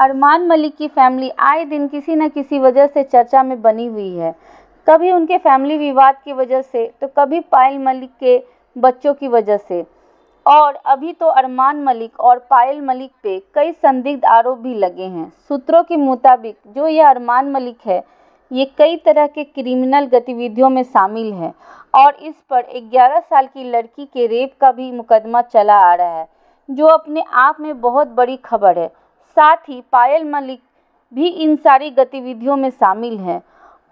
अरमान मलिक की फैमिली आए दिन किसी न किसी वजह से चर्चा में बनी हुई है कभी उनके फैमिली विवाद की वजह से तो कभी पायल मलिक के बच्चों की वजह से और अभी तो अरमान मलिक और पायल मलिक पे कई संदिग्ध आरोप भी लगे हैं सूत्रों के मुताबिक जो ये अरमान मलिक है ये कई तरह के क्रिमिनल गतिविधियों में शामिल है और इस पर 11 साल की लड़की के रेप का भी मुकदमा चला आ रहा है जो अपने आप में बहुत बड़ी खबर है साथ ही पायल मलिक भी इन सारी गतिविधियों में शामिल हैं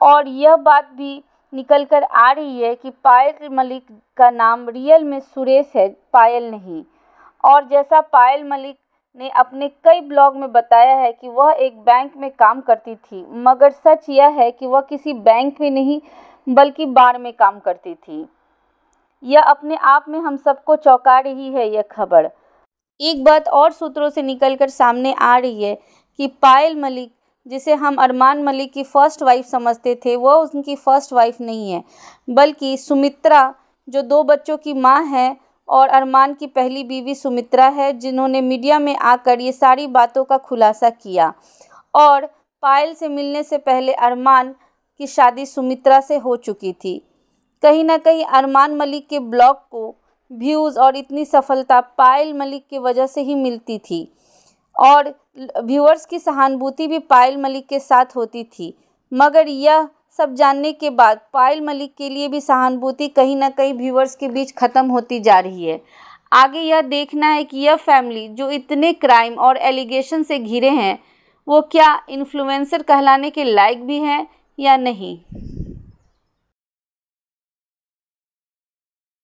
और यह बात भी निकल कर आ रही है कि पायल मलिक का नाम रियल में सुरेश है पायल नहीं और जैसा पायल मलिक ने अपने कई ब्लॉग में बताया है कि वह एक बैंक में काम करती थी मगर सच यह है कि वह किसी बैंक में नहीं बल्कि बार में काम करती थी यह अपने आप में हम सबको चौंका रही है यह खबर एक बात और सूत्रों से निकलकर सामने आ रही है कि पायल मलिक जिसे हम अरमान मलिक की फ़र्स्ट वाइफ समझते थे वह उनकी फ़र्स्ट वाइफ नहीं है बल्कि सुमित्रा जो दो बच्चों की माँ है और अरमान की पहली बीवी सुमित्रा है जिन्होंने मीडिया में आकर ये सारी बातों का खुलासा किया और पायल से मिलने से पहले अरमान की शादी सुमित्रा से हो चुकी थी कहीं ना कहीं अरमान मलिक के ब्लॉग को व्यूज़ और इतनी सफलता पायल मलिक की वजह से ही मिलती थी और व्यूअर्स की सहानुभूति भी पायल मलिक के साथ होती थी मगर यह सब जानने के बाद पायल मलिक के लिए भी सहानुभूति कहीं ना कहीं व्यूअर्स के बीच ख़त्म होती जा रही है आगे यह देखना है कि यह फैमिली जो इतने क्राइम और एलिगेशन से घिरे हैं वो क्या इन्फ्लुएंसर कहलाने के लायक भी हैं या नहीं